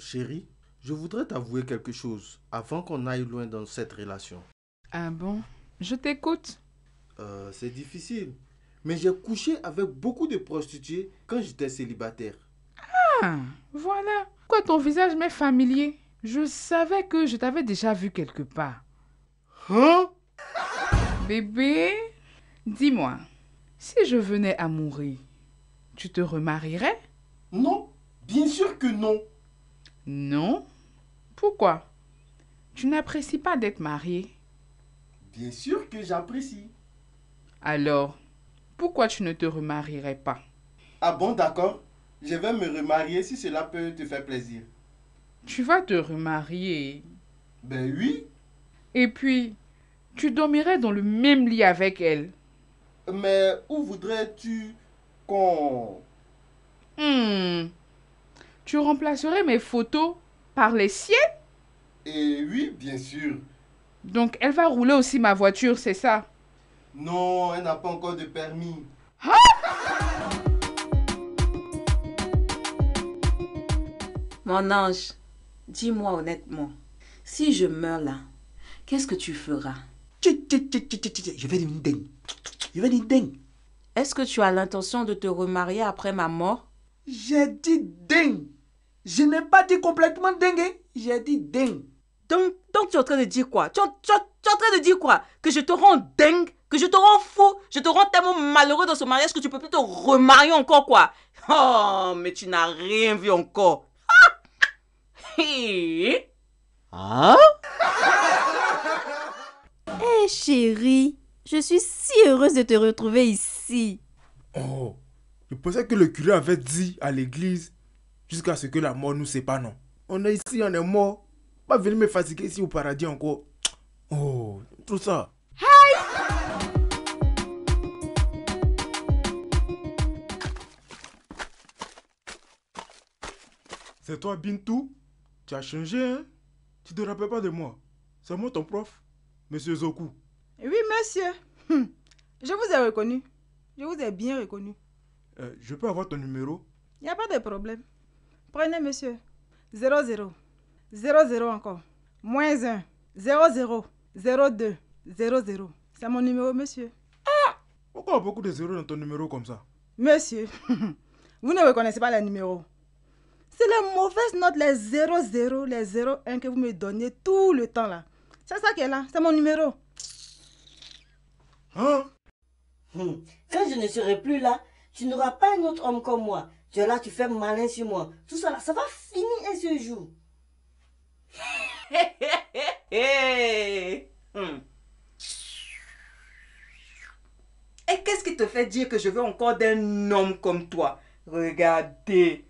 Chérie, je voudrais t'avouer quelque chose avant qu'on aille loin dans cette relation. Ah bon Je t'écoute. Euh, c'est difficile. Mais j'ai couché avec beaucoup de prostituées quand j'étais célibataire. Ah, voilà. Quoi, ton visage m'est familier. Je savais que je t'avais déjà vu quelque part. Hein Bébé, dis-moi, si je venais à mourir, tu te remarierais Non, bien sûr que non. Non. Pourquoi Tu n'apprécies pas d'être marié. Bien sûr que j'apprécie. Alors, pourquoi tu ne te remarierais pas Ah bon, d'accord. Je vais me remarier si cela peut te faire plaisir. Tu vas te remarier Ben oui. Et puis, tu dormirais dans le même lit avec elle. Mais où voudrais-tu qu'on tu remplacerais mes photos par les siennes Eh oui, bien sûr. Donc elle va rouler aussi ma voiture, c'est ça Non, elle n'a pas encore de permis. Mon ange, dis-moi honnêtement, si je meurs là, qu'est-ce que tu feras Je vais devenir dingue. Je vais devenir dingue. Est-ce que tu as l'intention de te remarier après ma mort J'ai dit dingue. Je n'ai pas dit complètement dingue, j'ai dit dingue. Donc, donc tu es en train de dire quoi tu es, en train de dire quoi Que je te rends dingue que je te rends fou, je te rends tellement malheureux dans ce mariage que tu peux plus te remarier encore, quoi. Oh, mais tu n'as rien vu encore. Ah! hein? Hé eh, chérie, je suis si heureuse de te retrouver ici. Oh, je pensais que le curé avait dit à l'église jusqu'à ce que la mort nous sépare, non. On est ici, on est mort. Pas venir me fatiguer ici au paradis encore. Oh, tout ça. Hey! C'est toi, Bintou Tu as changé, hein Tu te rappelles pas de moi C'est moi ton prof, monsieur Zoku. Oui, monsieur. Hum. Je vous ai reconnu. Je vous ai bien reconnu. Euh, je peux avoir ton numéro Il n'y a pas de problème. Prenez, monsieur. 00, 0. encore. Moins 1. 00, 02, 00, C'est mon numéro, monsieur. Ah Pourquoi beaucoup de zéros dans ton numéro comme ça Monsieur, vous ne reconnaissez pas le numéro. C'est les mauvaises notes, les 00, les 01 que vous me donnez tout le temps là. C'est ça qui est là, c'est mon numéro. Hein hmm. Quand je ne serai plus là, tu n'auras pas un autre homme comme moi. Tu es là, tu fais malin sur moi. Tout ça ça va finir un seul jour. Et qu'est-ce qui te fait dire que je veux encore d'un homme comme toi Regardez,